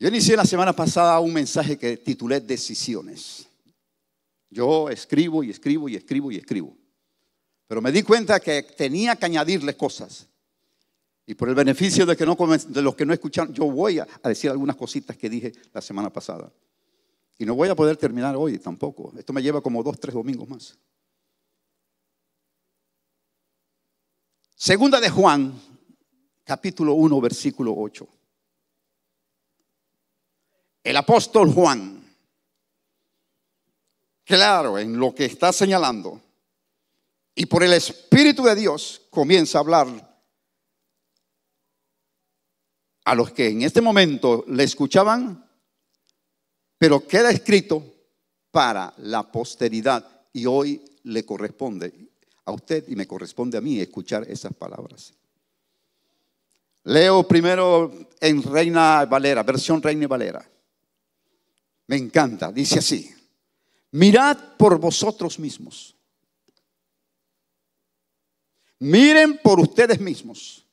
Yo inicié la semana pasada un mensaje que titulé Decisiones. Yo escribo y escribo y escribo y escribo. Pero me di cuenta que tenía que añadirle cosas. Y por el beneficio de, que no, los que no escucharon, yo voy a decir algunas cositas que dije la semana pasada. Y no voy a poder terminar hoy tampoco. Esto me lleva como dos, tres domingos más. Segunda de Juan, capítulo 1, versículo 8 el apóstol Juan, claro en lo que está señalando, y por el Espíritu de Dios comienza a hablar a los que en este momento le escuchaban, pero queda escrito para la posteridad y hoy le corresponde a usted y me corresponde a mí escuchar esas palabras. Leo primero en Reina Valera, versión Reina Valera. Me encanta, dice así, mirad por vosotros mismos. Miren por ustedes mismos.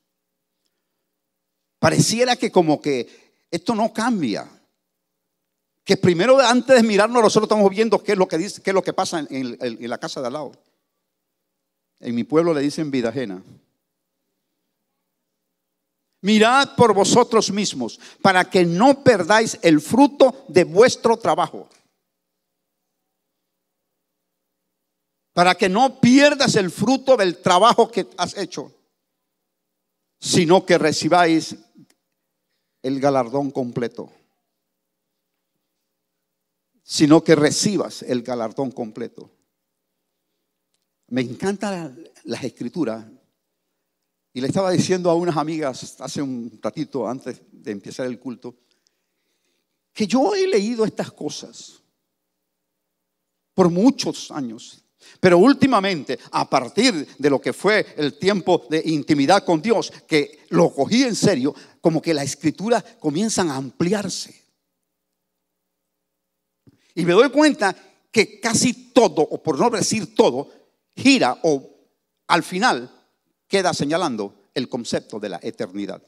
Pareciera que como que esto no cambia. Que primero antes de mirarnos nosotros estamos viendo qué es lo que, dice, qué es lo que pasa en, en la casa de al lado. En mi pueblo le dicen vida ajena. Mirad por vosotros mismos para que no perdáis el fruto de vuestro trabajo. Para que no pierdas el fruto del trabajo que has hecho, sino que recibáis el galardón completo. Sino que recibas el galardón completo. Me encantan las escrituras y le estaba diciendo a unas amigas hace un ratito antes de empezar el culto que yo he leído estas cosas por muchos años. Pero últimamente, a partir de lo que fue el tiempo de intimidad con Dios, que lo cogí en serio, como que las escrituras comienzan a ampliarse. Y me doy cuenta que casi todo, o por no decir todo, gira o al final queda señalando el concepto de la eternidad.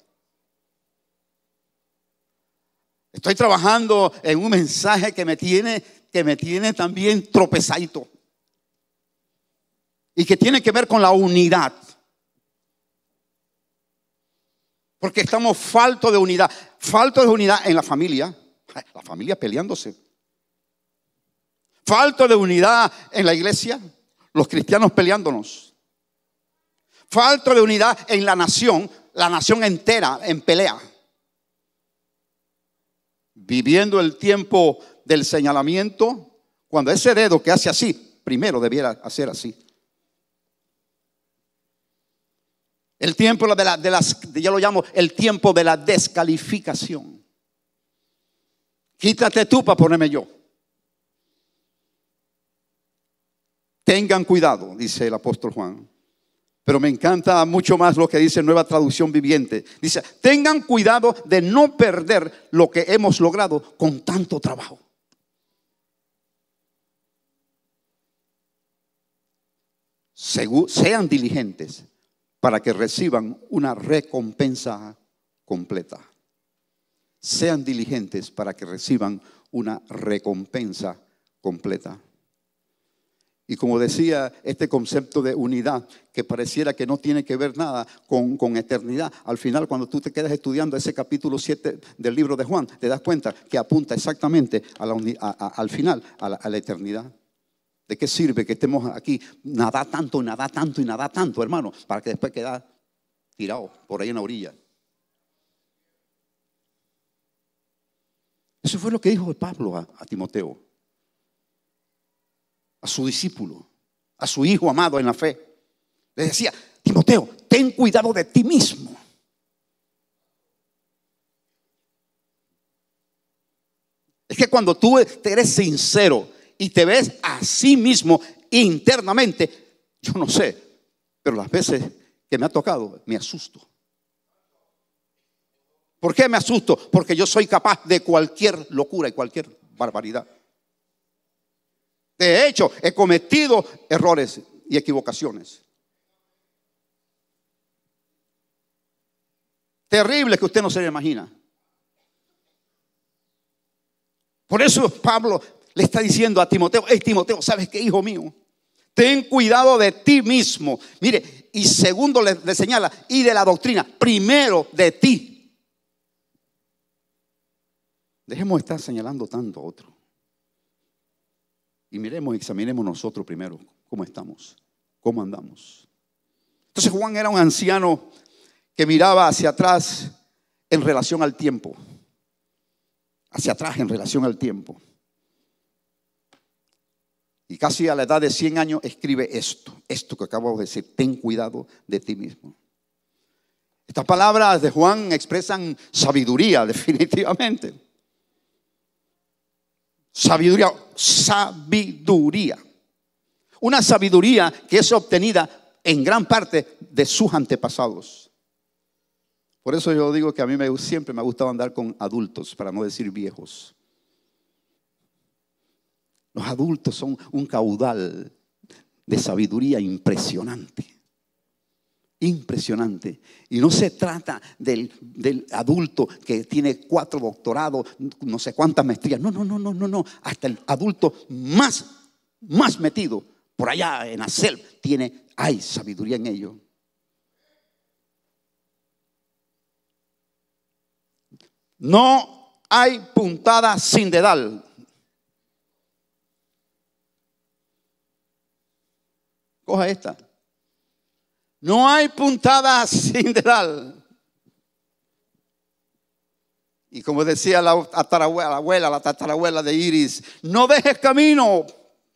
Estoy trabajando en un mensaje que me tiene, que me tiene también tropezadito. Y que tiene que ver con la unidad. Porque estamos falto de unidad. Falto de unidad en la familia. La familia peleándose. Falto de unidad en la iglesia. Los cristianos peleándonos falta de unidad en la nación, la nación entera en pelea. Viviendo el tiempo del señalamiento, cuando ese dedo que hace así, primero debiera hacer así. El tiempo de, de las, yo lo llamo el tiempo de la descalificación. Quítate tú para ponerme yo. Tengan cuidado, dice el apóstol Juan. Pero me encanta mucho más lo que dice Nueva Traducción Viviente. Dice, tengan cuidado de no perder lo que hemos logrado con tanto trabajo. sean diligentes para que reciban una recompensa completa. Sean diligentes para que reciban una recompensa completa. Y como decía, este concepto de unidad, que pareciera que no tiene que ver nada con, eternidad, al final cuando tú te quedas estudiando ese capítulo 7 del libro de Juan, te das cuenta que apunta exactamente al final, a la, eternidad. ¿De qué sirve que estemos aquí nada tanto, nada tanto y nada tanto, hermano, para que después quede tirado por ahí en la orilla? Eso fue lo que dijo Pablo a Timoteo a su discípulo, a su hijo amado en la fe. Le decía, Timoteo, ten cuidado de ti mismo. Es que cuando tú te eres sincero y te ves a sí mismo internamente, yo no sé, pero las veces que me ha tocado, me asusto. ¿Por qué me asusto? Porque yo soy capaz de cualquier locura y cualquier barbaridad. De hecho, he cometido errores y equivocaciones. Terrible que usted no se lo imagina. Por eso Pablo le está diciendo a Timoteo, hey Timoteo, ¿sabes qué, hijo mío? Ten cuidado de ti mismo. Mire, y segundo le, señala, y de la doctrina, primero de ti. Dejemos de estar señalando tanto a otro. Y miremos, examinemos nosotros primero cómo estamos, cómo andamos. Entonces Juan era un anciano que miraba hacia atrás en relación al tiempo. Hacia atrás en relación al tiempo. Y casi a la edad de 100 años escribe esto, esto que acabo de decir, ten cuidado de ti mismo. Estas palabras de Juan expresan sabiduría definitivamente. Sabiduría, sabiduría. Una sabiduría que es obtenida en gran parte de sus antepasados. Por eso yo digo que a mí me, siempre me ha gustado andar con adultos, para no decir viejos. Los adultos son un caudal de sabiduría impresionante. Impresionante. Y no se trata del, adulto que tiene cuatro doctorados, no sé cuántas maestrías. No, no, no, no, no, no. Hasta el adulto más, más metido por allá en Acel tiene, hay sabiduría en ello. No hay puntada sin dedal. Coja esta. No hay puntada cinderal Y como decía la abuela, la tatarabuela de Iris, no dejes camino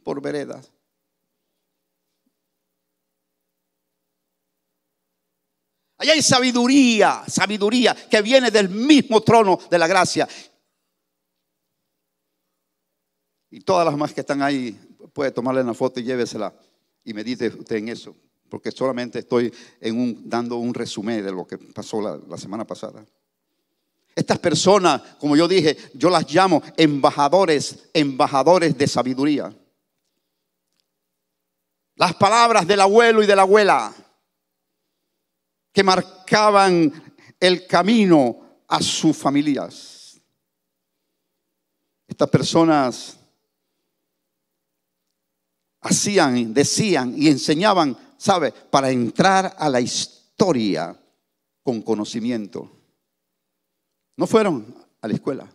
por veredas. Allá hay sabiduría, sabiduría que viene del mismo trono de la gracia. Y todas las más que están ahí, puede tomarle una foto y llévesela. Y medite usted en eso porque solamente estoy dando un resumen de lo que pasó la, la semana pasada. Estas personas, como yo dije, yo las llamo embajadores, embajadores de sabiduría. Las palabras del abuelo y de la abuela que marcaban el camino a sus familias. Estas personas hacían, decían y enseñaban ¿sabe? Para entrar a la historia con conocimiento. No fueron a la escuela.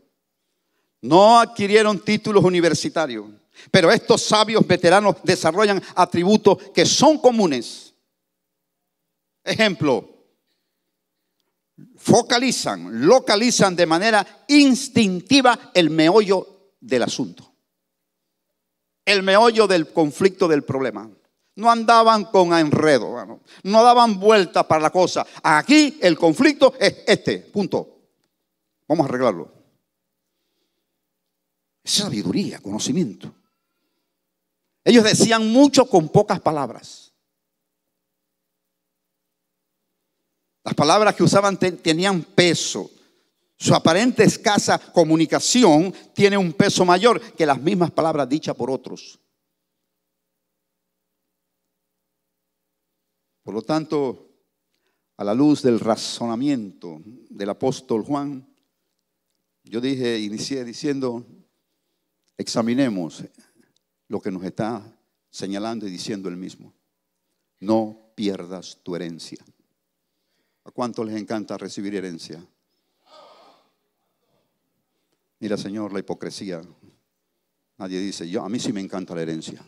No adquirieron títulos universitarios. Pero estos sabios veteranos desarrollan atributos que son comunes. Ejemplo, focalizan, localizan de manera instintiva el meollo del asunto, el meollo del conflicto, del problema. No andaban con enredo, no daban vuelta para la cosa. Aquí el conflicto es este, punto. Vamos a arreglarlo. Es sabiduría, conocimiento. Ellos decían mucho con pocas palabras. Las palabras que usaban tenían peso. Su aparente escasa comunicación tiene un peso mayor que las mismas palabras dichas por otros. Por lo tanto, a la luz del razonamiento del apóstol Juan, yo dije, inicié diciendo, examinemos lo que nos está señalando y diciendo él mismo. No pierdas tu herencia. ¿A cuánto les encanta recibir herencia? Mira, Señor, la hipocresía. Nadie dice, yo a mí sí me encanta la herencia.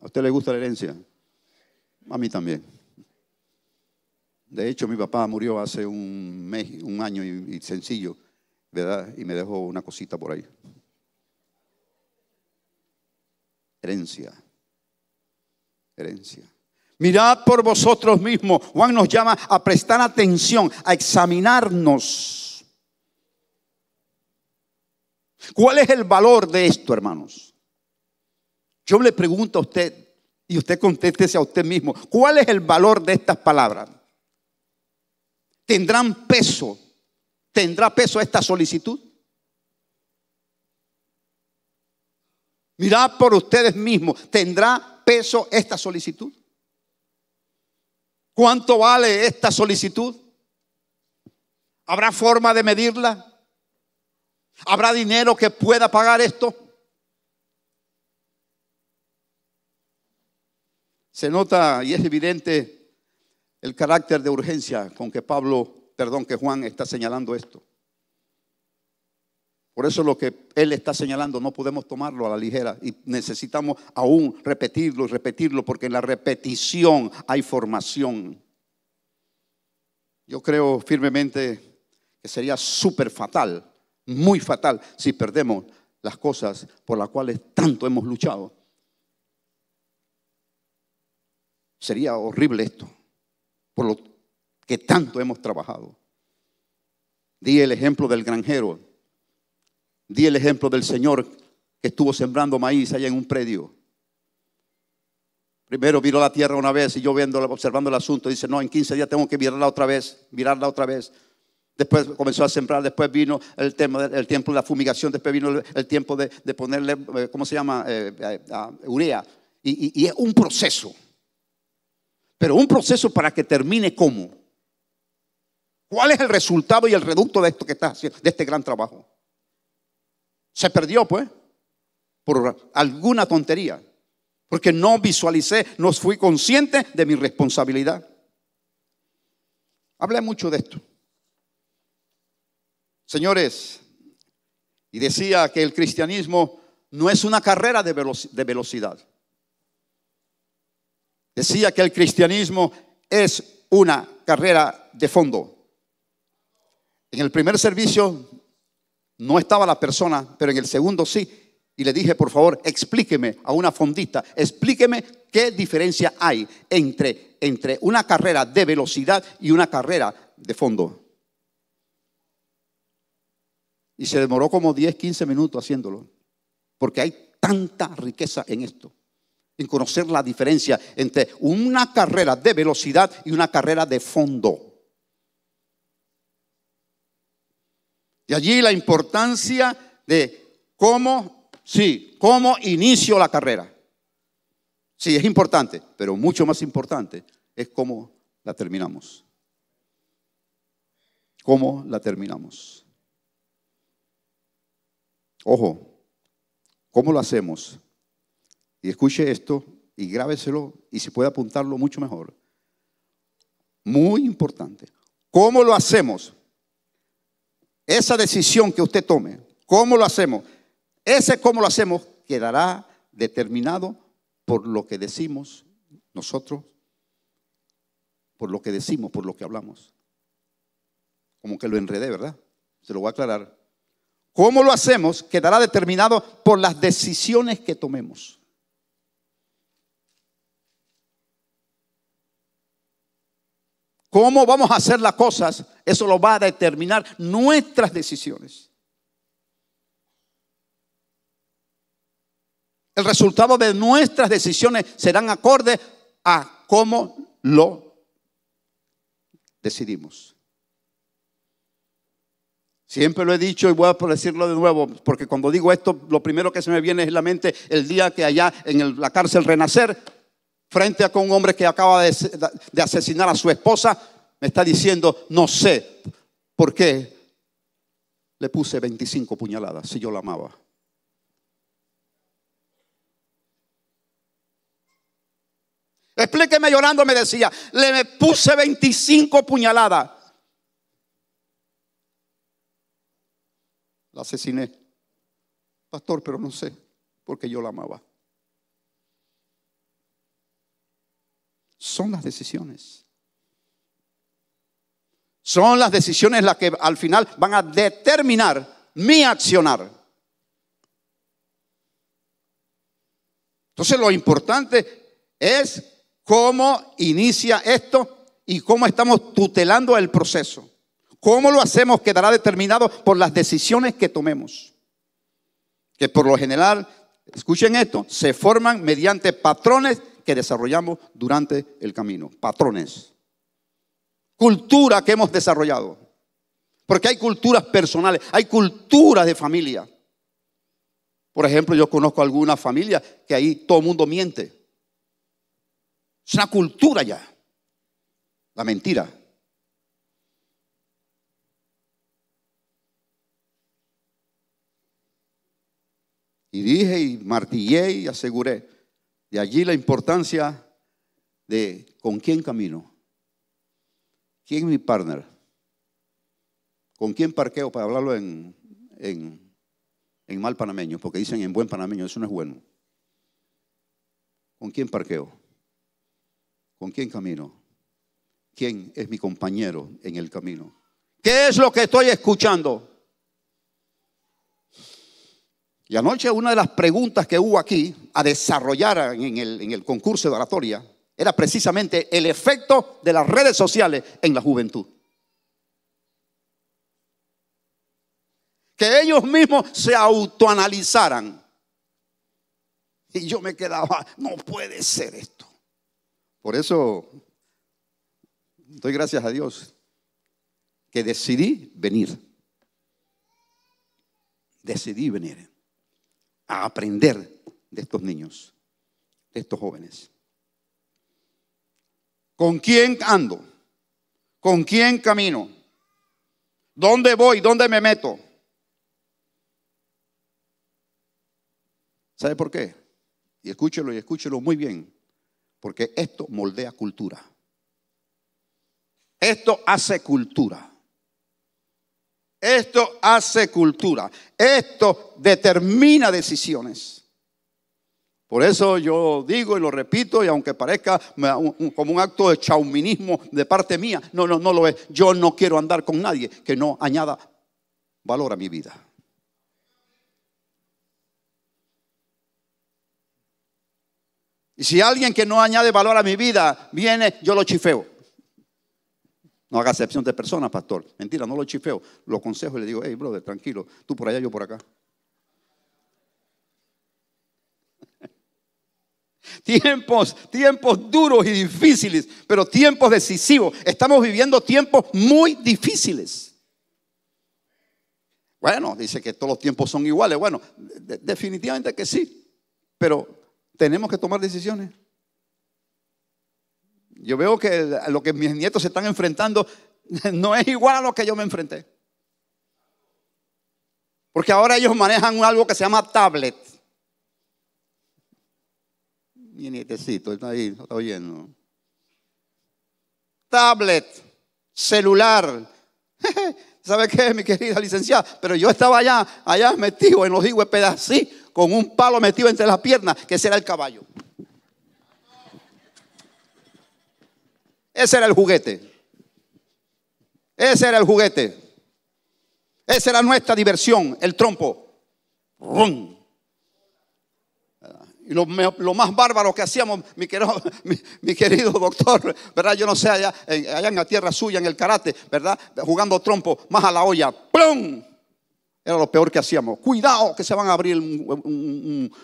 ¿A usted le gusta la herencia? A mí también. De hecho, mi papá murió hace un mes, un año y, y sencillo, ¿verdad? Y me dejó una cosita por ahí. Herencia. Herencia. Mirad por vosotros mismos. Juan nos llama a prestar atención, a examinarnos. ¿Cuál es el valor de esto, hermanos? Yo le pregunto a usted, y usted contéstese a usted mismo, ¿cuál es el valor de estas palabras? ¿Tendrán peso? ¿Tendrá peso esta solicitud? Mirad por ustedes mismos, ¿tendrá peso esta solicitud? ¿Cuánto vale esta solicitud? ¿Habrá forma de medirla? ¿Habrá dinero que pueda pagar esto? se nota y es evidente el carácter de urgencia con que Pablo, perdón, que Juan está señalando esto. Por eso lo que él está señalando no podemos tomarlo a la ligera y necesitamos aún repetirlo y repetirlo porque en la repetición hay formación. Yo creo firmemente que sería súper fatal, muy fatal, si perdemos las cosas por las cuales tanto hemos luchado. Sería horrible esto, por lo que tanto hemos trabajado. Di el ejemplo del granjero, di el ejemplo del Señor que estuvo sembrando maíz allá en un predio. Primero miró la tierra una vez y yo viendo, observando el asunto, dice, no, en 15 días tengo que mirarla otra vez, mirarla otra vez. Después comenzó a sembrar, después vino el, tema, del tiempo de la fumigación, después vino el, tiempo de, ponerle, eh, ¿cómo se llama? Eh, eh, urea. y es un proceso. Pero un proceso para que termine cómo. ¿Cuál es el resultado y el reducto de esto que está haciendo, de este gran trabajo? Se perdió, pues, por alguna tontería, porque no visualicé, no fui consciente de mi responsabilidad. Hablé mucho de esto. Señores, y decía que el cristianismo no es una carrera de velocidad decía que el cristianismo es una carrera de fondo. En el primer servicio no estaba la persona, pero en el segundo sí. Y le dije, por favor, explíqueme a una fondista, explíqueme qué diferencia hay entre, entre una carrera de velocidad y una carrera de fondo. Y se demoró como 10, 15 minutos haciéndolo, porque hay tanta riqueza en esto en conocer la diferencia entre una carrera de velocidad y una carrera de fondo. Y allí la importancia de cómo, sí, cómo inicio la carrera. Sí, es importante, pero mucho más importante es cómo la terminamos. ¿Cómo la terminamos? Ojo, ¿cómo lo hacemos? Y escuche esto y grábeselo y si puede apuntarlo mucho mejor. Muy importante. ¿Cómo lo hacemos? Esa decisión que usted tome, ¿cómo lo hacemos? Ese cómo lo hacemos quedará determinado por lo que decimos nosotros, por lo que decimos, por lo que hablamos. Como que lo enredé, ¿verdad? Se lo voy a aclarar. ¿Cómo lo hacemos? Quedará determinado por las decisiones que tomemos. Cómo vamos a hacer las cosas, eso lo va a determinar nuestras decisiones. El resultado de nuestras decisiones serán acorde a cómo lo decidimos. Siempre lo he dicho y voy a decirlo de nuevo, porque cuando digo esto, lo primero que se me viene es la mente el día que allá en la cárcel Renacer frente a un hombre que acaba de, asesinar a su esposa, me está diciendo, no sé por qué le puse 25 puñaladas si yo la amaba. Explíqueme llorando, me decía, le puse 25 puñaladas. La asesiné. Pastor, pero no sé, por qué yo la amaba. son las decisiones. Son las decisiones las que al final van a determinar mi accionar. Entonces lo importante es cómo inicia esto y cómo estamos tutelando el proceso. Cómo lo hacemos quedará determinado por las decisiones que tomemos. Que por lo general, escuchen esto, se forman mediante patrones que desarrollamos durante el camino, patrones, cultura que hemos desarrollado, porque hay culturas personales, hay culturas de familia. Por ejemplo, yo conozco alguna familia que ahí todo el mundo miente. Es una cultura ya, la mentira. Y dije y martillé y aseguré. De allí la importancia de con quién camino, quién es mi partner, con quién parqueo, para hablarlo en, en, en mal panameño, porque dicen en buen panameño, eso no es bueno. ¿Con quién parqueo? ¿Con quién camino? ¿Quién es mi compañero en el camino? ¿Qué es lo que estoy escuchando? Y anoche una de las preguntas que hubo aquí a desarrollar en el, concurso de oratoria era precisamente el efecto de las redes sociales en la juventud. Que ellos mismos se autoanalizaran. Y yo me quedaba, no puede ser esto. Por eso doy gracias a Dios que decidí venir. Decidí venir a aprender de estos niños, de estos jóvenes. ¿Con quién ando? ¿Con quién camino? ¿Dónde voy? ¿Dónde me meto? ¿Sabe por qué? Y escúchelo y escúchelo muy bien. Porque esto moldea cultura. Esto hace cultura. Esto hace cultura. Esto determina decisiones. Por eso yo digo y lo repito, y aunque parezca como un acto de chauminismo de parte mía, no, no, no lo es. Yo no quiero andar con nadie que no añada valor a mi vida. Y si alguien que no añade valor a mi vida viene, yo lo chifeo. No haga excepción de personas, pastor. Mentira, no lo chifeo. Lo consejo y le digo, hey, brother, tranquilo. Tú por allá, yo por acá. Tiempos, tiempos duros y difíciles, pero tiempos decisivos. Estamos viviendo tiempos muy difíciles. Bueno, dice que todos los tiempos son iguales. Bueno, definitivamente que sí, pero tenemos que tomar decisiones. Yo veo que lo que mis nietos se están enfrentando no es igual a lo que yo me enfrenté. Porque ahora ellos manejan algo que se llama tablet. Mi nietecito está ahí, está oyendo. Tablet, celular. ¿Sabe qué, mi querida licenciada? Pero yo estaba allá, allá metido en los higos así, con un palo metido entre las piernas, que será el caballo. Ese era el juguete. Ese era el juguete. Esa era nuestra diversión, el trompo. Y lo, más bárbaro que hacíamos, mi querido, doctor, ¿verdad? Yo no sé, allá, en, la tierra suya, en el karate, ¿verdad? Jugando trompo, más a la olla, Era lo peor que hacíamos. Cuidado que se van a abrir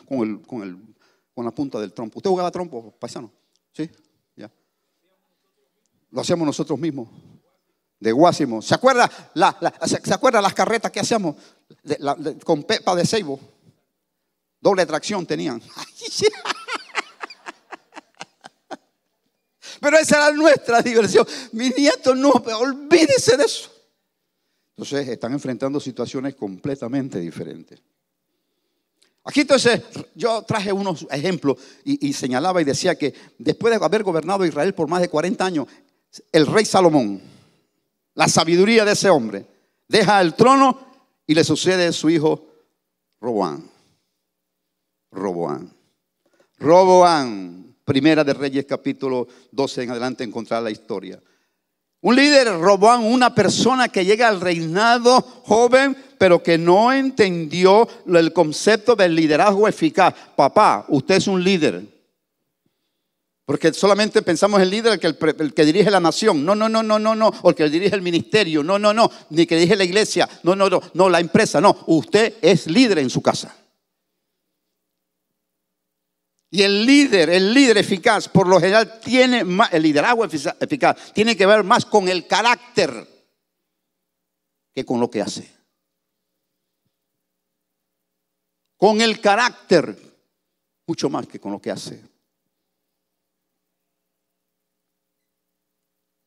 con, la punta del trompo. ¿Usted jugaba trompo, paisano? ¿Sí? Lo hacíamos nosotros mismos. De Guasimo. ¿Se acuerda, las carretas que hacíamos con pepa de ceibo? Doble tracción tenían. Pero esa era nuestra diversión. Mi nieto no, olvídese de eso. Entonces están enfrentando situaciones completamente diferentes. Aquí entonces yo traje unos ejemplos y, señalaba y decía que después de haber gobernado Israel por más de 40 años, el rey Salomón, la sabiduría de ese hombre, deja el trono y le sucede su hijo Roboán. Roboán. Roboán, primera de Reyes capítulo 12 en adelante encontrar la historia. Un líder, Roboán, una persona que llega al reinado joven, pero que no entendió el concepto del liderazgo eficaz. Papá, usted es un líder. Porque solamente pensamos el líder, el que, dirige la nación. No, no, no, no, no, no. O el que dirige el ministerio. No, no, no. Ni que dirige la iglesia. No, no, no. No, la empresa. No. Usted es líder en su casa. Y el líder, el líder eficaz, por lo general tiene más, el liderazgo eficaz tiene que ver más con el carácter que con lo que hace. Con el carácter, mucho más que con lo que hace.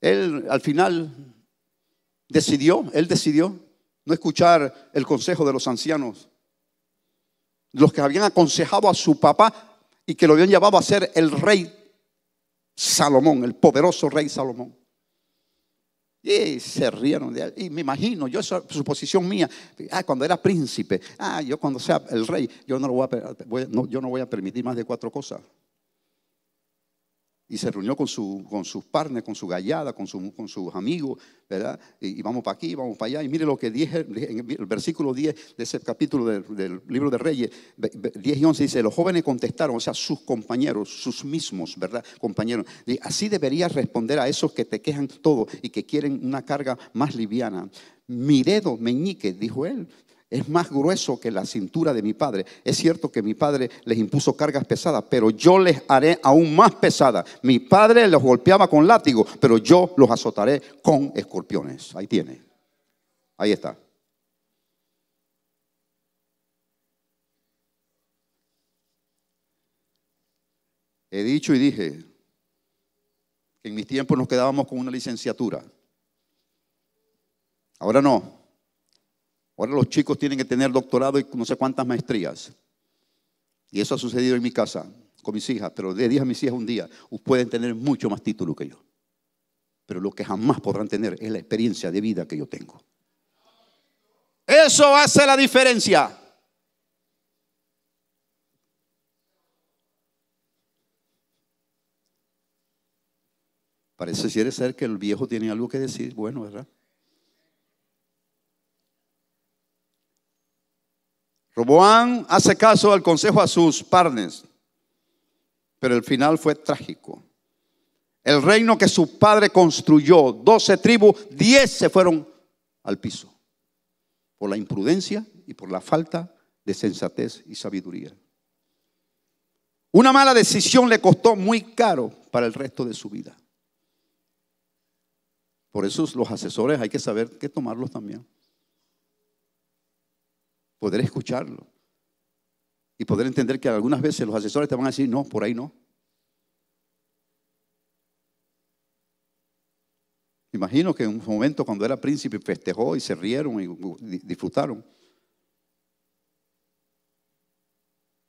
Él al final decidió, él decidió no escuchar el consejo de los ancianos, los que habían aconsejado a su papá y que lo habían llevado a ser el rey Salomón, el poderoso rey Salomón. Y se rieron de él. Y me imagino, yo, esa suposición mía, ah, cuando era príncipe, ah, yo cuando sea el rey, yo no, lo voy, a, yo no voy a permitir más de cuatro cosas y se reunió con, su, con sus partners, con su gallada, con, sus amigos, ¿verdad? Y, vamos para aquí, vamos para allá. Y mire lo que dije en el versículo 10 de ese capítulo del, libro de Reyes, 10 y 11, dice, los jóvenes contestaron, o sea, sus compañeros, sus mismos, ¿verdad? Compañeros. así deberías responder a esos que te quejan todo y que quieren una carga más liviana. Miredo, meñique, dijo él, es más grueso que la cintura de mi padre. Es cierto que mi padre les impuso cargas pesadas, pero yo les haré aún más pesadas. Mi padre los golpeaba con látigo, pero yo los azotaré con escorpiones. Ahí tiene. Ahí está. He dicho y dije que en mis tiempos nos quedábamos con una licenciatura. Ahora no. Ahora los chicos tienen que tener doctorado y no sé cuántas maestrías. Y eso ha sucedido en mi casa, con mis hijas. Pero le dije a mis hijas un día, pueden tener mucho más título que yo. Pero lo que jamás podrán tener es la experiencia de vida que yo tengo. Eso hace la diferencia. Parece ser que el viejo tiene algo que decir. Bueno, ¿verdad? Roboán hace caso al consejo a sus parnes, pero el final fue trágico. El reino que su padre construyó, 12 tribus, 10 se fueron al piso por la imprudencia y por la falta de sensatez y sabiduría. Una mala decisión le costó muy caro para el resto de su vida. Por eso los asesores hay que saber qué tomarlos también poder escucharlo y poder entender que algunas veces los asesores te van a decir, no, por ahí no. Imagino que en un momento cuando era príncipe festejó y se rieron y disfrutaron.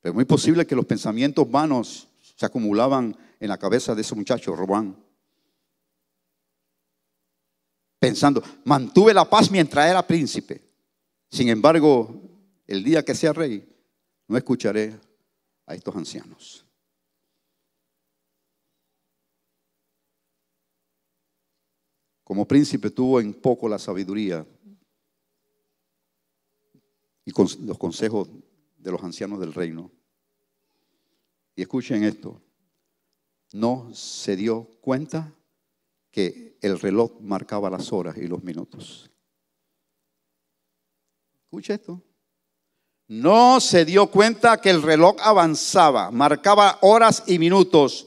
Pero es muy posible que los pensamientos vanos se acumulaban en la cabeza de ese muchacho, Robán. Pensando, mantuve la paz mientras era príncipe. Sin embargo, el día que sea rey, no escucharé a estos ancianos. Como príncipe tuvo en poco la sabiduría y los consejos de los ancianos del reino. Y escuchen esto, no se dio cuenta que el reloj marcaba las horas y los minutos. Escucha esto. No se dio cuenta que el reloj avanzaba, marcaba horas y minutos.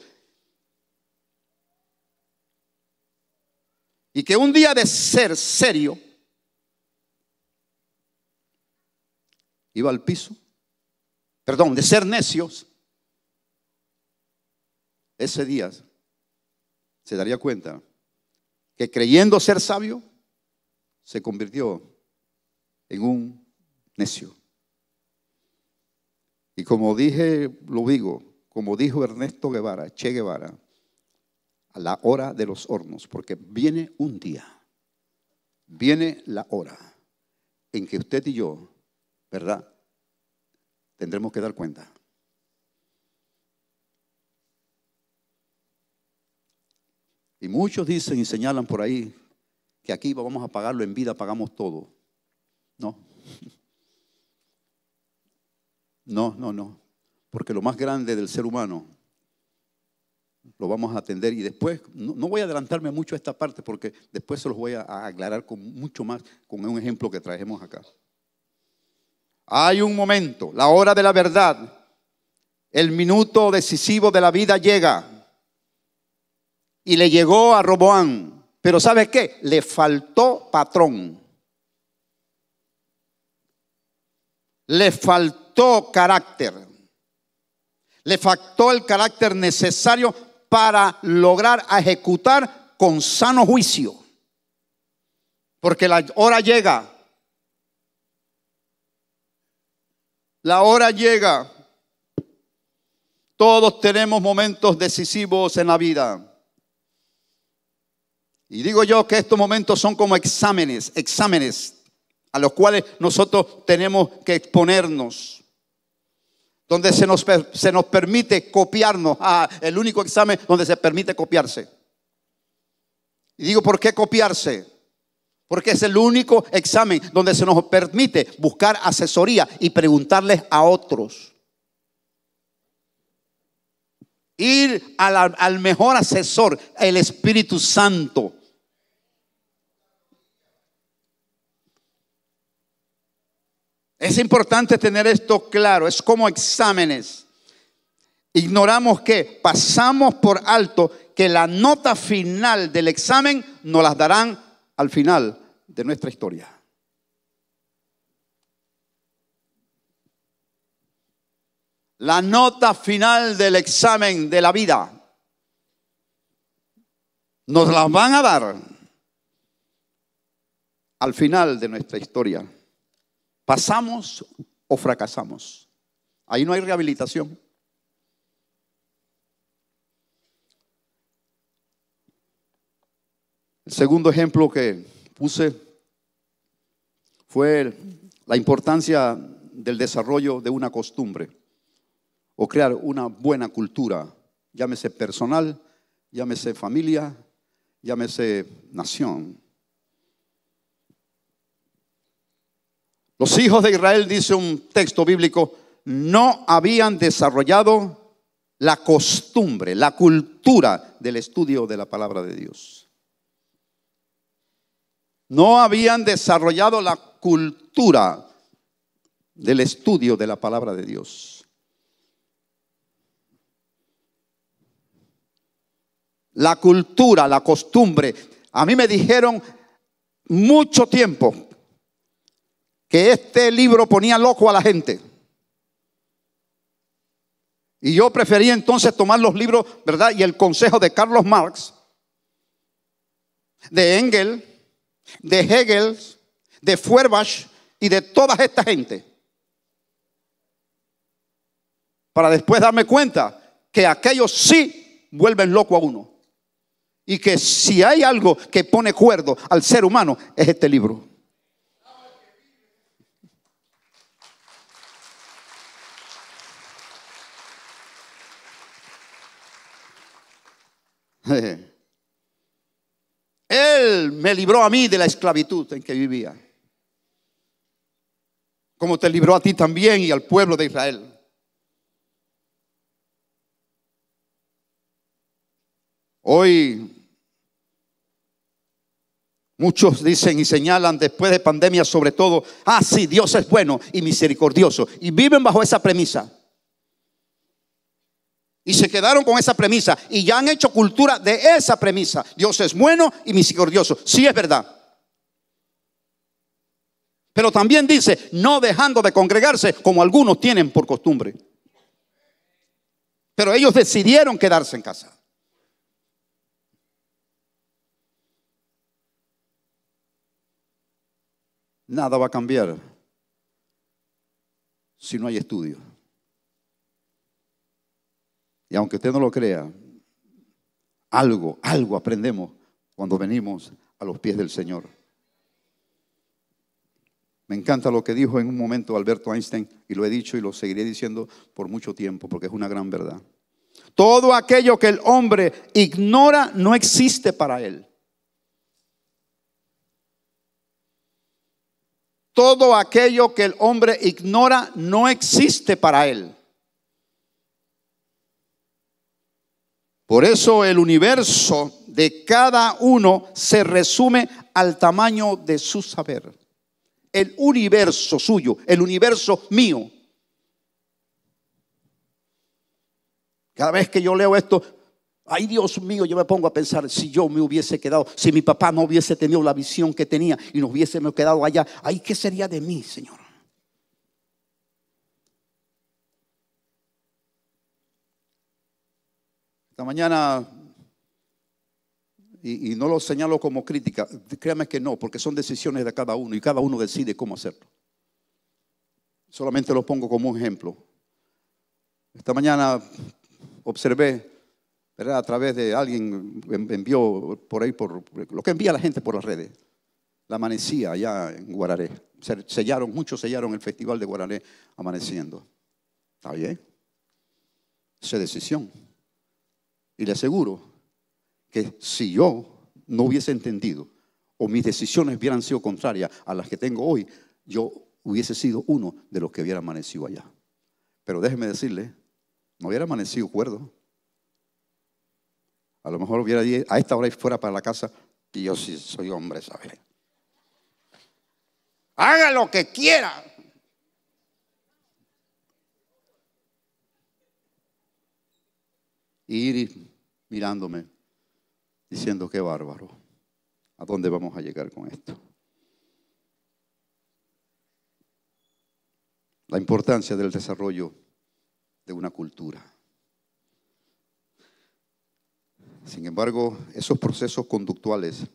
Y que un día de ser serio, iba al piso, perdón, de ser necios, ese día se daría cuenta que creyendo ser sabio, se convirtió en un necio. Y como dije, lo digo, como dijo Ernesto Guevara, Che Guevara, a la hora de los hornos, porque viene un día, viene la hora en que usted y yo, ¿verdad? Tendremos que dar cuenta. Y muchos dicen y señalan por ahí que aquí vamos a pagarlo en vida, pagamos todo. No. No, no, no. Porque lo más grande del ser humano lo vamos a atender y después, no, voy a adelantarme mucho a esta parte porque después se los voy a, aclarar con mucho más, con un ejemplo que traemos acá. Hay un momento, la hora de la verdad, el minuto decisivo de la vida llega. Y le llegó a Roboán, pero ¿sabe qué? Le faltó patrón. Le faltó faltó carácter. Le factó el carácter necesario para lograr ejecutar con sano juicio. Porque la hora llega. La hora llega. Todos tenemos momentos decisivos en la vida. Y digo yo que estos momentos son como exámenes, exámenes a los cuales nosotros tenemos que exponernos donde se nos, permite copiarnos, el único examen donde se permite copiarse. Y digo, ¿por qué copiarse? Porque es el único examen donde se nos permite buscar asesoría y preguntarles a otros. Ir al, al mejor asesor, el Espíritu Santo Es importante tener esto claro, es como exámenes. Ignoramos que pasamos por alto que la nota final del examen nos las darán al final de nuestra historia. La nota final del examen de la vida nos la van a dar al final de nuestra historia pasamos o fracasamos. Ahí no hay rehabilitación. El segundo ejemplo que puse fue la importancia del desarrollo de una costumbre o crear una buena cultura, llámese personal, llámese familia, llámese nación. Los hijos de Israel, dice un texto bíblico, no habían desarrollado la costumbre, la cultura del estudio de la palabra de Dios. No habían desarrollado la cultura del estudio de la palabra de Dios. La cultura, la costumbre. A mí me dijeron mucho tiempo, que este libro ponía loco a la gente. Y yo prefería entonces tomar los libros, ¿verdad? Y el consejo de Carlos Marx, de Engel, de Hegel, de Fuerbach y de toda esta gente. Para después darme cuenta que aquellos sí vuelven loco a uno. Y que si hay algo que pone cuerdo al ser humano es este libro. Él me libró a mí de la esclavitud en que vivía. Como te libró a ti también y al pueblo de Israel. Hoy muchos dicen y señalan después de pandemia sobre todo, ah, sí, Dios es bueno y misericordioso. Y viven bajo esa premisa. Y se quedaron con esa premisa y ya han hecho cultura de esa premisa. Dios es bueno y misericordioso. Sí es verdad. Pero también dice, no dejando de congregarse como algunos tienen por costumbre. Pero ellos decidieron quedarse en casa. Nada va a cambiar si no hay estudio. Y aunque usted no lo crea, algo, algo aprendemos cuando venimos a los pies del Señor. Me encanta lo que dijo en un momento Alberto Einstein y lo he dicho y lo seguiré diciendo por mucho tiempo porque es una gran verdad. Todo aquello que el hombre ignora no existe para él. Todo aquello que el hombre ignora no existe para él. Por eso el universo de cada uno se resume al tamaño de su saber. El universo suyo, el universo mío. Cada vez que yo leo esto, ay Dios mío, yo me pongo a pensar si yo me hubiese quedado, si mi papá no hubiese tenido la visión que tenía y no hubiese quedado allá, ay, ¿qué sería de mí, Señor? Esta mañana, y, no lo señalo como crítica, créame que no, porque son decisiones de cada uno y cada uno decide cómo hacerlo. Solamente lo pongo como un ejemplo. Esta mañana observé, a través de alguien envió por ahí, por lo que envía la gente por las redes, la amanecía allá en Guararé. Sellaron, muchos sellaron el festival de Guararé amaneciendo. ¿Está bien? Esa decisión. Y le aseguro que si yo no hubiese entendido o mis decisiones hubieran sido contrarias a las que tengo hoy, yo hubiese sido uno de los que hubiera amanecido allá. Pero déjeme decirle, no hubiera amanecido cuerdo. A lo mejor hubiera ido a esta hora y fuera para la casa, y yo sí soy hombre, ¿sabes? Haga lo que quiera. y ir mirándome, diciendo, qué bárbaro, ¿a dónde vamos a llegar con esto? La importancia del desarrollo de una cultura. Sin embargo, esos procesos conductuales,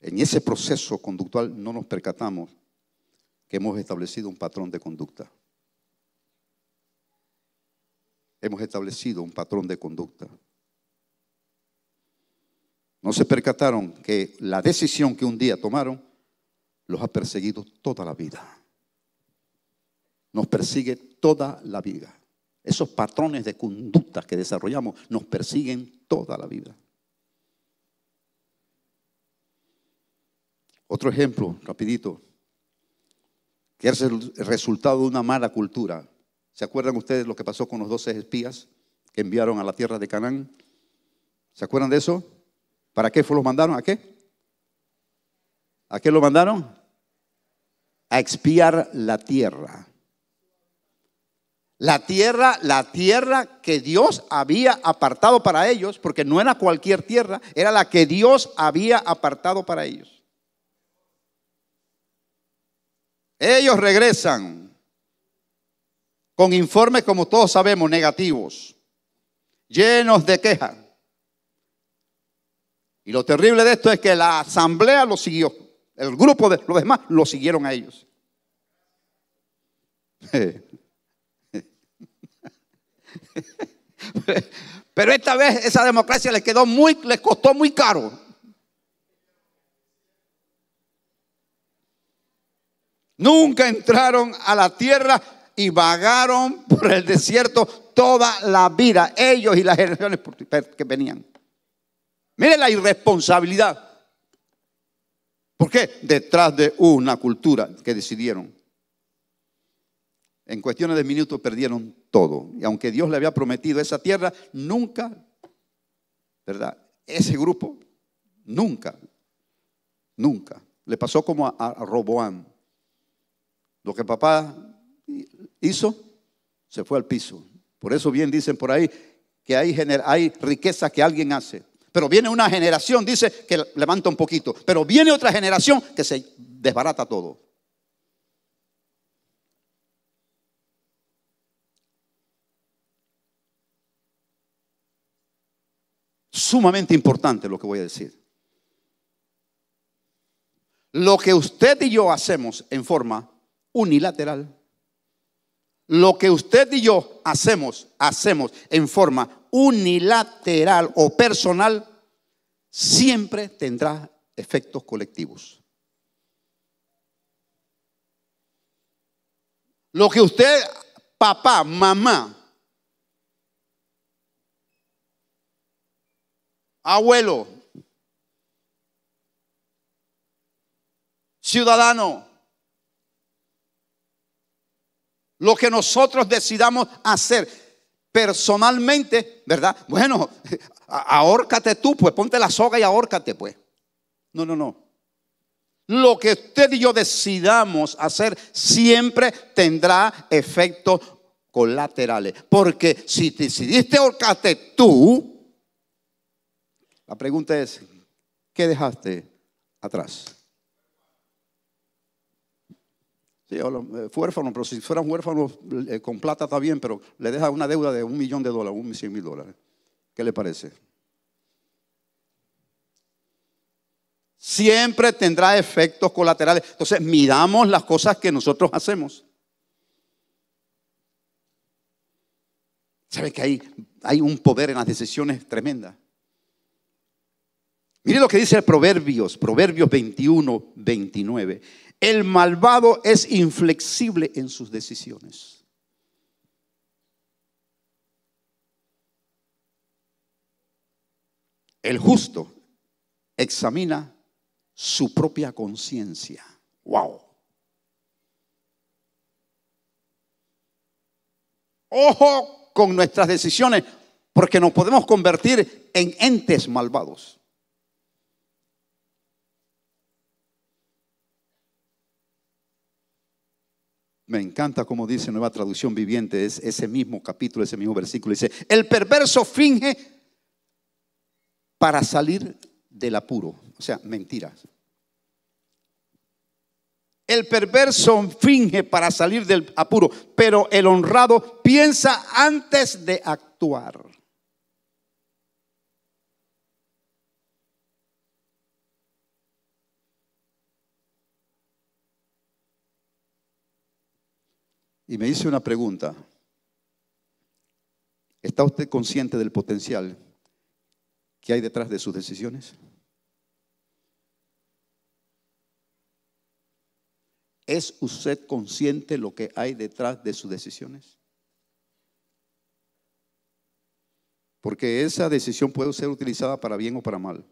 en ese proceso conductual no nos percatamos que hemos establecido un patrón de conducta hemos establecido un patrón de conducta. No se percataron que la decisión que un día tomaron los ha perseguido toda la vida. Nos persigue toda la vida. Esos patrones de conducta que desarrollamos nos persiguen toda la vida. Otro ejemplo, rapidito, que es el resultado de una mala cultura. ¿Se acuerdan ustedes lo que pasó con los doce espías que enviaron a la tierra de Canaán? ¿Se acuerdan de eso? ¿Para qué los mandaron? ¿A qué? ¿A qué lo mandaron? A expiar la tierra. La tierra, la tierra que Dios había apartado para ellos, porque no era cualquier tierra, era la que Dios había apartado para ellos. Ellos regresan con informes, como todos sabemos, negativos, llenos de quejas. Y lo terrible de esto es que la asamblea lo siguió, el grupo de los demás lo siguieron a ellos. Pero esta vez esa democracia les quedó muy, les costó muy caro. Nunca entraron a la tierra y vagaron por el desierto toda la vida, ellos y las generaciones que venían. Mire la irresponsabilidad. ¿Por qué? Detrás de una cultura que decidieron. En cuestiones de minutos perdieron todo. Y aunque Dios le había prometido esa tierra, nunca, ¿verdad? Ese grupo, nunca, nunca. Le pasó como a, a Roboán. Lo que papá hizo, se fue al piso. Por eso bien dicen por ahí que hay, hay riqueza que alguien hace. Pero viene una generación, dice, que levanta un poquito. Pero viene otra generación que se desbarata todo. Sumamente importante lo que voy a decir. Lo que usted y yo hacemos en forma unilateral lo que usted y yo hacemos, hacemos en forma unilateral o personal, siempre tendrá efectos colectivos. Lo que usted, papá, mamá, abuelo, ciudadano, Lo que nosotros decidamos hacer personalmente, ¿verdad? Bueno, ahórcate tú, pues ponte la soga y ahórcate, pues. No, no, no. Lo que usted y yo decidamos hacer siempre tendrá efectos colaterales. Porque si decidiste ahorcarte tú, la pregunta es, ¿qué dejaste atrás? Sí, eh, huérfano, pero si fueran huérfanos eh, con plata está bien, pero le deja una deuda de un millón de dólares, un cien mil dólares. ¿Qué le parece? Siempre tendrá efectos colaterales. Entonces, miramos las cosas que nosotros hacemos. ¿Sabe que hay, hay un poder en las decisiones tremenda? Mire lo que dice el Proverbios, Proverbios 21, 29. El malvado es inflexible en sus decisiones. El justo examina su propia conciencia. ¡Wow! Ojo con nuestras decisiones, porque nos podemos convertir en entes malvados. Me encanta como dice Nueva Traducción Viviente, es ese mismo capítulo, ese mismo versículo. Dice, el perverso finge para salir del apuro. O sea, mentiras. El perverso finge para salir del apuro, pero el honrado piensa antes de actuar. y me hice una pregunta. ¿Está usted consciente del potencial que hay detrás de sus decisiones? ¿Es usted consciente lo que hay detrás de sus decisiones? Porque esa decisión puede ser utilizada para bien o para mal,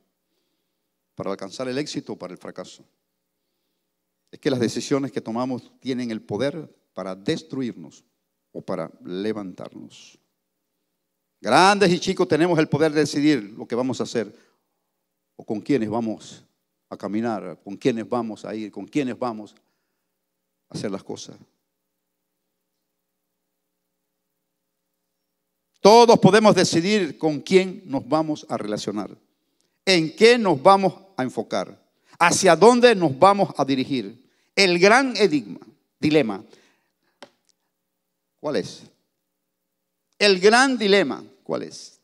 para alcanzar el éxito o para el fracaso. Es que las decisiones que tomamos tienen el poder para destruirnos o para levantarnos. Grandes y chicos tenemos el poder de decidir lo que vamos a hacer o con quiénes vamos a caminar, con quiénes vamos a ir, con quiénes vamos a hacer las cosas. Todos podemos decidir con quién nos vamos a relacionar, en qué nos vamos a enfocar, hacia dónde nos vamos a dirigir. El gran enigma, dilema ¿Cuál es? El gran dilema, ¿cuál es?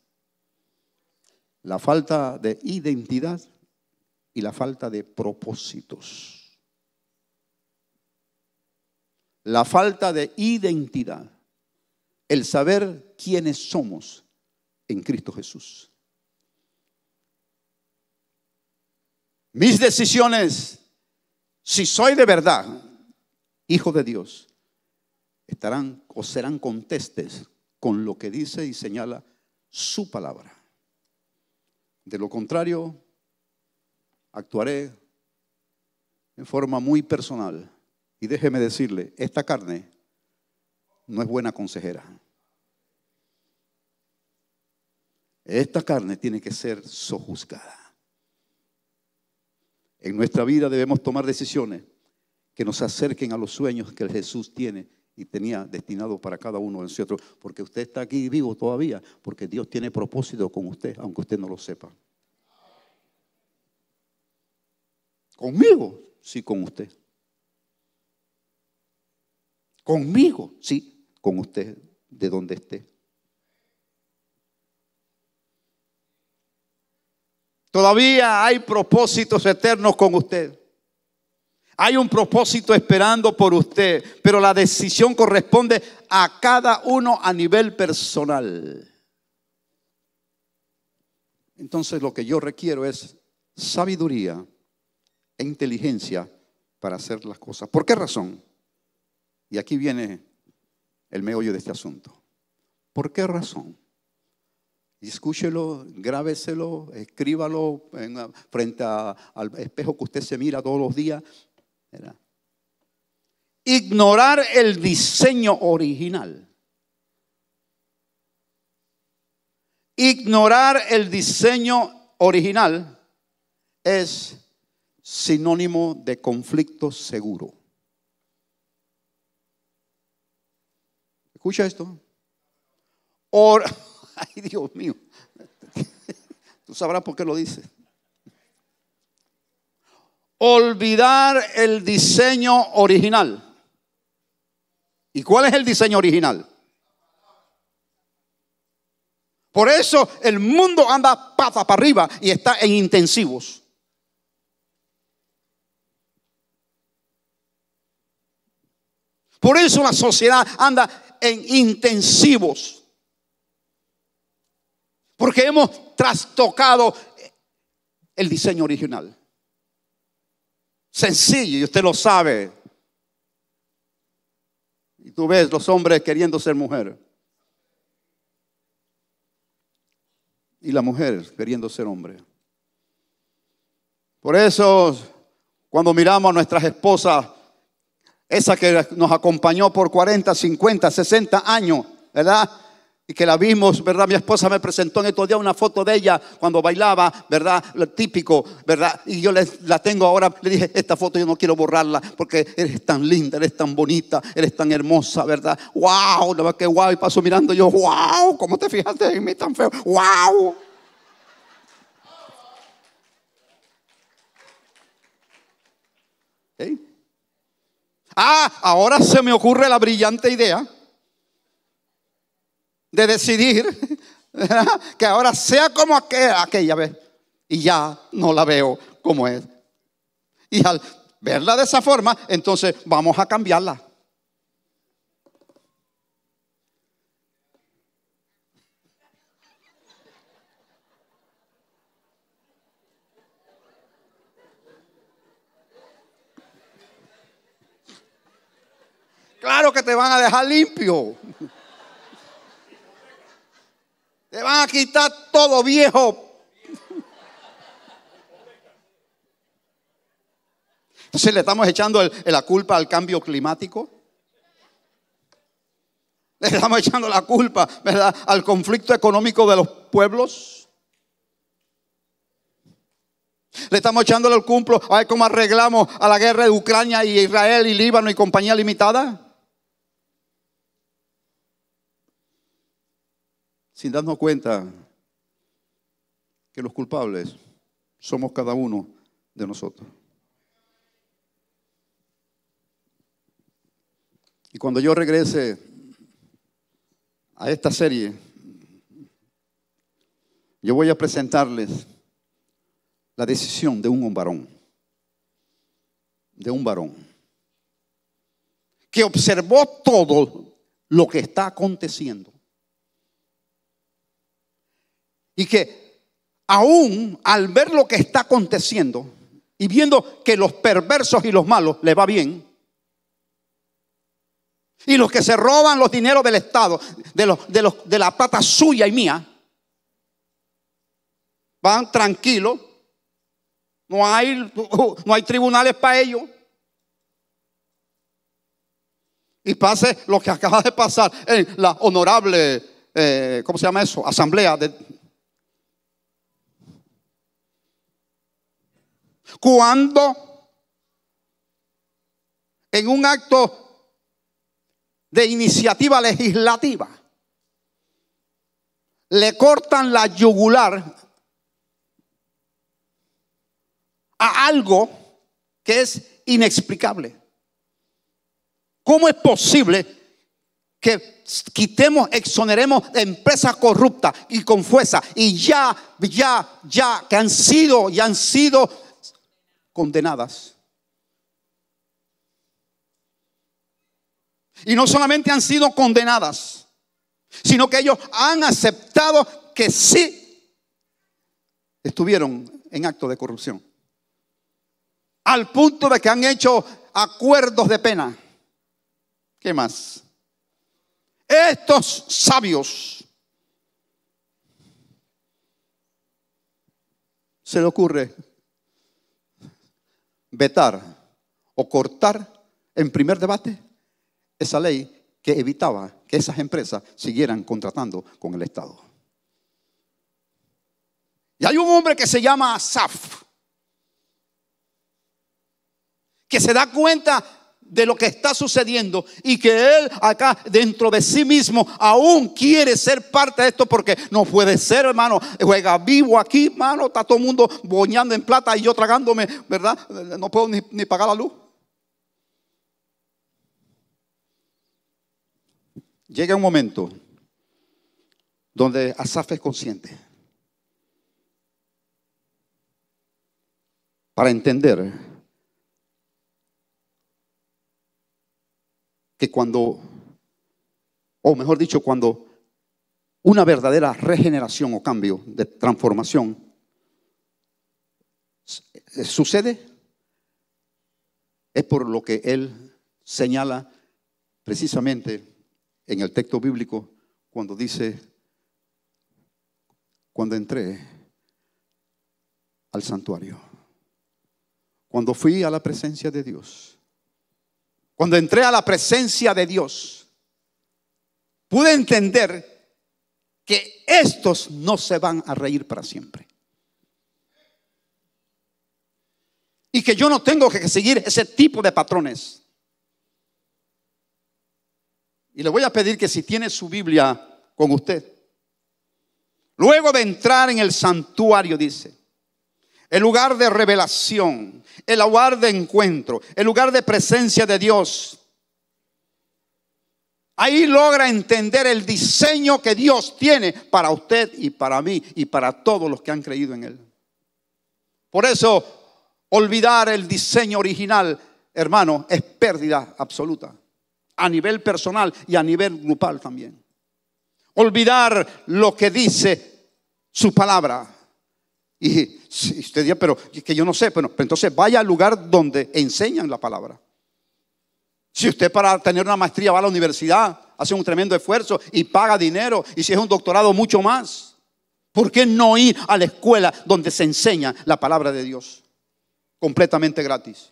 La falta de identidad y la falta de propósitos. La falta de identidad, el saber quiénes somos en Cristo Jesús. Mis decisiones, si soy de verdad hijo de Dios, estarán o serán contestes con lo que dice y señala su palabra. De lo contrario, actuaré en forma muy personal. Y déjeme decirle, esta carne no es buena consejera. Esta carne tiene que ser sojuzgada. En nuestra vida debemos tomar decisiones que nos acerquen a los sueños que Jesús tiene y tenía destinado para cada uno de nosotros, porque usted está aquí vivo todavía, porque Dios tiene propósito con usted, aunque usted no lo sepa. Conmigo, sí, con usted. Conmigo, sí, con usted, de donde esté. Todavía hay propósitos eternos con usted. Hay un propósito esperando por usted, pero la decisión corresponde a cada uno a nivel personal. Entonces lo que yo requiero es sabiduría e inteligencia para hacer las cosas. ¿Por qué razón? Y aquí viene el meollo de este asunto. ¿Por qué razón? Escúchelo, grábeselo, escríbalo frente al espejo que usted se mira todos los días Ignorar el diseño original. Ignorar el diseño original es sinónimo de conflicto seguro. Escucha esto. Or, ay Dios mío, tú sabrás por qué lo dices olvidar el diseño original. ¿Y cuál es el diseño original? Por eso el mundo anda pata para arriba y está en intensivos. Por eso la sociedad anda en intensivos. Porque hemos trastocado el diseño original sencillo, y usted lo sabe. Y tú ves los hombres queriendo ser mujeres. Y las mujeres queriendo ser hombres. Por eso, cuando miramos a nuestras esposas, esa que nos acompañó por 40, 50, 60 años, ¿verdad? y que la vimos, ¿verdad? Mi esposa me presentó en estos días una foto de ella cuando bailaba, ¿verdad? Lo típico, ¿verdad? Y yo la tengo ahora, le dije, esta foto yo no quiero borrarla porque eres tan linda, eres tan bonita, eres tan hermosa, ¿verdad? ¡Wow! La verdad que wow, y paso mirando yo, ¡Wow! ¿Cómo te fijaste en mí tan feo? ¡Wow! Ah, ahora se me ocurre la brillante idea de decidir que ahora sea como aquella vez y ya no la veo como es. Y al verla de esa forma, entonces vamos a cambiarla. Claro que te van a dejar limpio a quitar todo viejo. Entonces le estamos echando la culpa al cambio climático. Le estamos echando la culpa, ¿verdad?, al conflicto económico de los pueblos. Le estamos echando el cumplo a ver cómo arreglamos a la guerra de Ucrania y Israel y Líbano y compañía limitada. sin darnos cuenta que los culpables somos cada uno de nosotros. Y cuando yo regrese a esta serie, yo voy a presentarles la decisión de un varón, de un varón, que observó todo lo que está aconteciendo y que aún al ver lo que está aconteciendo y viendo que los perversos y los malos le va bien, y los que se roban los dineros del Estado, de, la plata suya y mía, van tranquilos. No hay, no hay tribunales para ellos. Y pase lo que acaba de pasar en la honorable, eh, ¿cómo se llama eso? Asamblea de, Cuando en un acto de iniciativa legislativa le cortan la yugular a algo que es inexplicable. ¿Cómo es posible que quitemos, exoneremos empresas corruptas y con fuerza? y ya, ya, ya, que han sido, ya han sido condenadas. Y no solamente han sido condenadas, sino que ellos han aceptado que sí estuvieron en acto de corrupción. Al punto de que han hecho acuerdos de pena. ¿Qué más? Estos sabios se le ocurre vetar o cortar en primer debate esa ley que evitaba que esas empresas siguieran contratando con el Estado. Y hay un hombre que se llama Saf que se da cuenta de lo que está sucediendo y que él acá dentro de sí mismo aún quiere ser parte de esto porque no puede ser, hermano. Juega vivo aquí, hermano. Está todo el mundo boñando en plata y yo tragándome, ¿verdad? No puedo ni, pagar la luz. Llega un momento donde Asaf es consciente para entender que cuando, o mejor dicho, cuando una verdadera regeneración o cambio de transformación sucede, es por lo que él señala precisamente en el texto bíblico cuando dice, cuando entré al santuario, cuando fui a la presencia de Dios, cuando entré a la presencia de Dios, pude entender que estos no se van a reír para siempre. Y que yo no tengo que seguir ese tipo de patrones. Y le voy a pedir que si tiene su Biblia con usted, luego de entrar en el santuario, dice, el lugar de revelación, el lugar de encuentro, el lugar de presencia de Dios. Ahí logra entender el diseño que Dios tiene para usted y para mí y para todos los que han creído en Él. Por eso, olvidar el diseño original, hermano, es pérdida absoluta, a nivel personal y a nivel grupal también. Olvidar lo que dice su palabra y si usted pero que yo no sé. pero entonces vaya al lugar donde enseñan la palabra. Si usted para tener una maestría va a la universidad, hace un tremendo esfuerzo y paga dinero, y si es un doctorado, mucho más. ¿Por qué no ir a la escuela donde se enseña la palabra de Dios? Completamente gratis.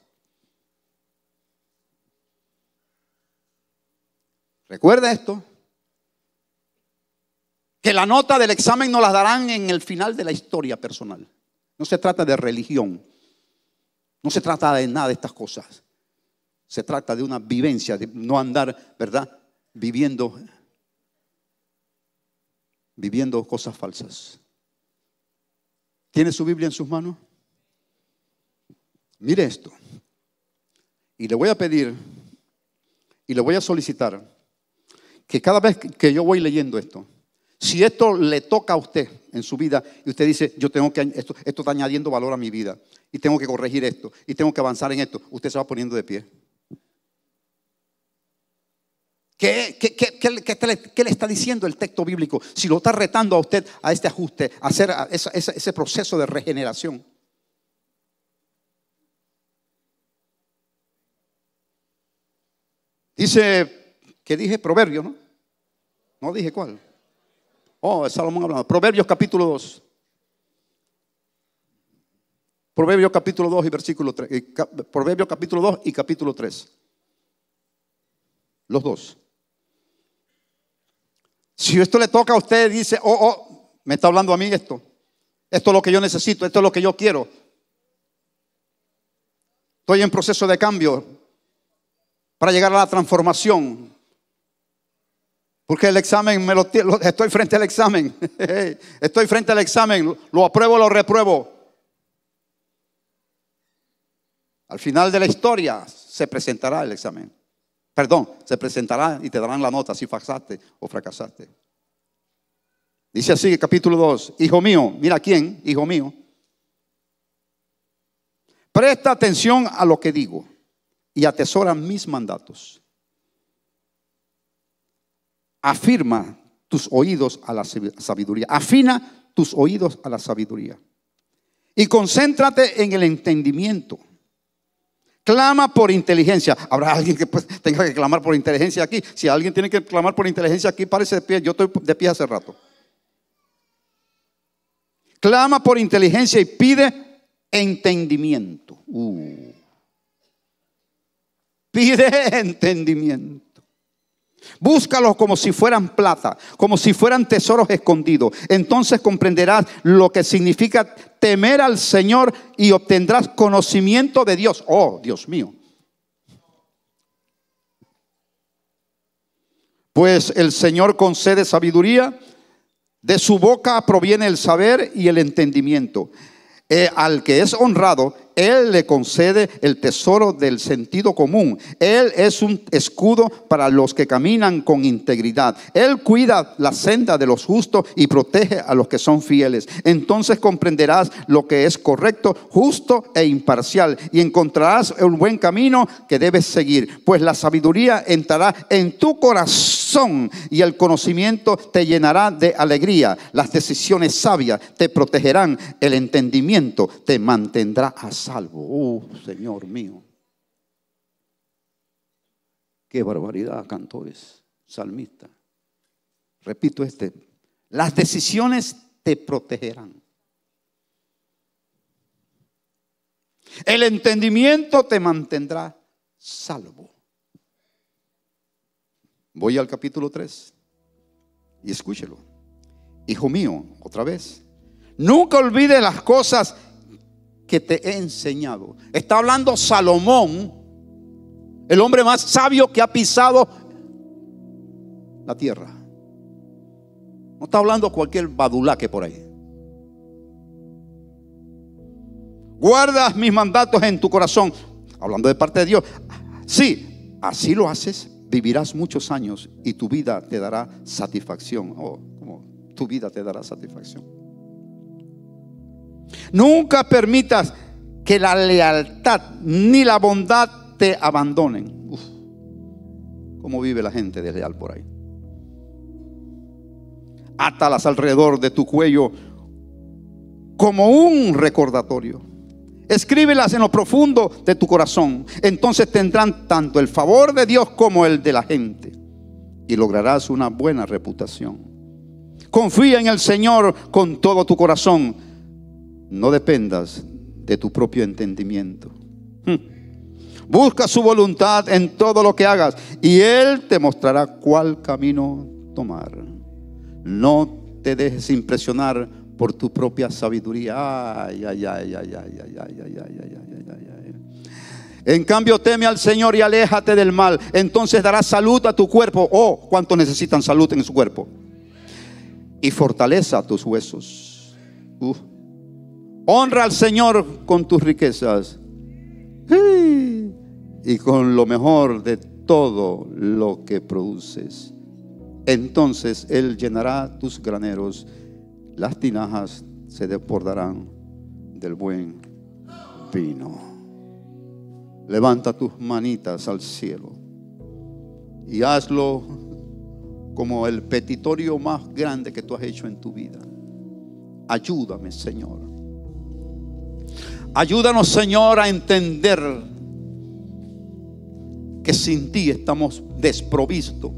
Recuerda esto, que la nota del examen no la darán en el final de la historia personal. No se trata de religión. No se trata de nada de estas cosas. Se trata de una vivencia, de no andar, ¿verdad? Viviendo, viviendo cosas falsas. ¿Tiene su Biblia en sus manos? Mire esto. Y le voy a pedir y le voy a solicitar que cada vez que yo voy leyendo esto, si esto le toca a usted en su vida y usted dice, yo tengo que, esto, está añadiendo valor a mi vida y tengo que corregir esto y tengo que avanzar en esto, usted se va poniendo de pie. ¿Qué, qué, le, está diciendo el texto bíblico? Si lo está retando a usted a este ajuste, a hacer ese proceso de regeneración. Dice, que dije? Proverbio, ¿no? No dije cuál. Oh, es Salomón hablando. Proverbios capítulo 2. Proverbios capítulo 2 y versículo 3. Proverbios capítulo 2 y capítulo 3. Los dos. Si esto le toca a usted, dice, oh, oh, me está hablando a mí esto. Esto es lo que yo necesito, esto es lo que yo quiero. Estoy en proceso de cambio para llegar a la transformación. Porque el examen, me lo, estoy frente al examen. Estoy frente al examen. Lo apruebo, lo repruebo. Al final de la historia se presentará el examen. Perdón, se presentará y te darán la nota si fracasaste o fracasaste. Dice así, el capítulo 2. Hijo mío, mira quién, hijo mío. Presta atención a lo que digo y atesora mis mandatos afirma tus oídos a la sabiduría, afina tus oídos a la sabiduría y concéntrate en el entendimiento. Clama por inteligencia. Habrá alguien que pues, tenga que clamar por inteligencia aquí. Si alguien tiene que clamar por inteligencia aquí, parece de pie. Yo estoy de pie hace rato. Clama por inteligencia y pide entendimiento. Uh. Pide entendimiento. Búscalos como si fueran plata, como si fueran tesoros escondidos. Entonces comprenderás lo que significa temer al Señor y obtendrás conocimiento de Dios. Oh, Dios mío. Pues el Señor concede sabiduría, de su boca proviene el saber y el entendimiento. Eh, al que es honrado, él le concede el tesoro del sentido común. Él es un escudo para los que caminan con integridad. Él cuida la senda de los justos y protege a los que son fieles. Entonces comprenderás lo que es correcto, justo e imparcial y encontrarás un buen camino que debes seguir, pues la sabiduría entrará en tu corazón y el conocimiento te llenará de alegría. Las decisiones sabias te protegerán, el entendimiento te mantendrá así salvo. Oh, Señor mío. Qué barbaridad cantó es salmista. Repito este, las decisiones te protegerán. El entendimiento te mantendrá salvo. Voy al capítulo 3 y escúchelo. Hijo mío, otra vez, nunca olvide las cosas que te he enseñado. Está hablando Salomón, el hombre más sabio que ha pisado la tierra. No está hablando cualquier badulaque por ahí. Guardas mis mandatos en tu corazón. Hablando de parte de Dios. si, así lo haces, vivirás muchos años y tu vida te dará satisfacción. Oh, tu vida te dará satisfacción. Nunca permitas que la lealtad ni la bondad te abandonen. como ¿Cómo vive la gente de desleal por ahí? Átalas alrededor de tu cuello como un recordatorio. Escríbelas en lo profundo de tu corazón. Entonces tendrán tanto el favor de Dios como el de la gente. Y lograrás una buena reputación. Confía en el Señor con todo tu corazón no dependas de tu propio entendimiento. Busca su voluntad en todo lo que hagas y Él te mostrará cuál camino tomar. No te dejes impresionar por tu propia sabiduría. Ay, ay, ay, ay, ay, ay, ay, ay, ay, ay, ay, En cambio, teme al Señor y aléjate del mal. Entonces darás salud a tu cuerpo. Oh, cuánto necesitan salud en su cuerpo. Y fortaleza a tus huesos. Uh. Honra al Señor con tus riquezas y con lo mejor de todo lo que produces. Entonces Él llenará tus graneros, las tinajas se desbordarán del buen vino. Levanta tus manitas al cielo y hazlo como el petitorio más grande que tú has hecho en tu vida. Ayúdame, Señor Ayúdanos, Señor, a entender que sin ti estamos desprovistos.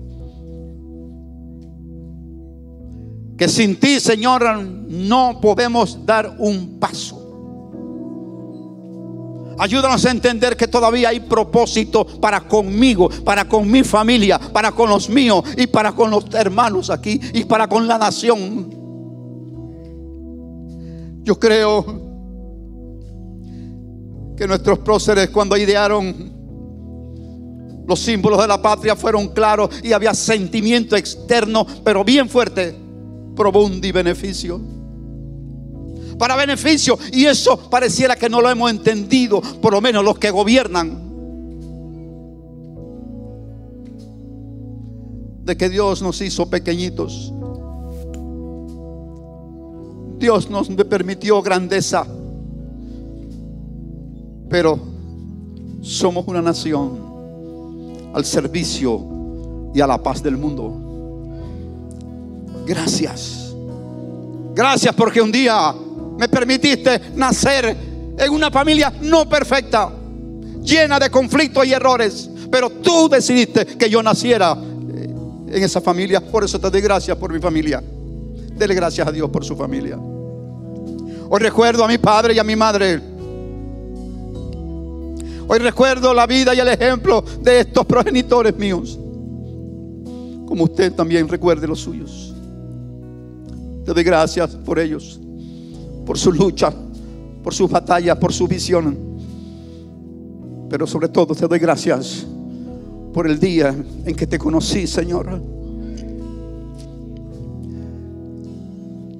Que sin ti, Señor, no podemos dar un paso. Ayúdanos a entender que todavía hay propósito para conmigo, para con mi familia, para con los míos y para con los hermanos aquí y para con la nación. Yo creo que nuestros próceres cuando idearon los símbolos de la patria fueron claros y había sentimiento externo, pero bien fuerte, probundi beneficio. Para beneficio, y eso pareciera que no lo hemos entendido, por lo menos los que gobiernan. De que Dios nos hizo pequeñitos. Dios nos permitió grandeza pero somos una nación al servicio y a la paz del mundo. Gracias. Gracias porque un día me permitiste nacer en una familia no perfecta, llena de conflictos y errores, pero tú decidiste que yo naciera eh, en esa familia. Por eso te doy gracias por mi familia. Dele gracias a Dios por su familia. Hoy recuerdo a mi padre y a mi madre Hoy recuerdo la vida y el ejemplo de estos progenitores míos. Como usted también recuerde los suyos. Te doy gracias por ellos, por su lucha, por sus batallas, por su visión. Pero sobre todo te doy gracias por el día en que te conocí, Señor.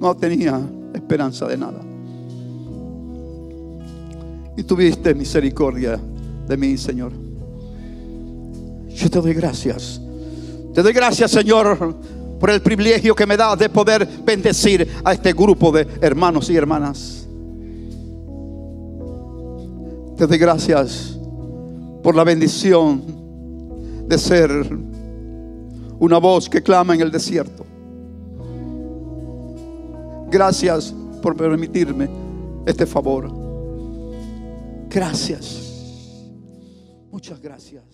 No tenía esperanza de nada. Y tuviste misericordia de mí, Señor. Yo te doy gracias. Te doy gracias, Señor, por el privilegio que me da de poder bendecir a este grupo de hermanos y hermanas. Te doy gracias por la bendición de ser una voz que clama en el desierto. Gracias por permitirme este favor. Gracias muchas gracias.